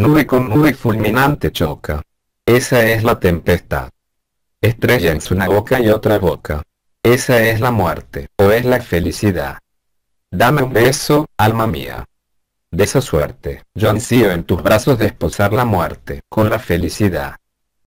Nube con nube fulminante choca. Esa es la tempestad. Estrella en una boca y otra boca. Esa es la muerte, o es la felicidad. Dame un beso, alma mía. De esa suerte, yo ansío en tus brazos desposar la muerte, con la felicidad.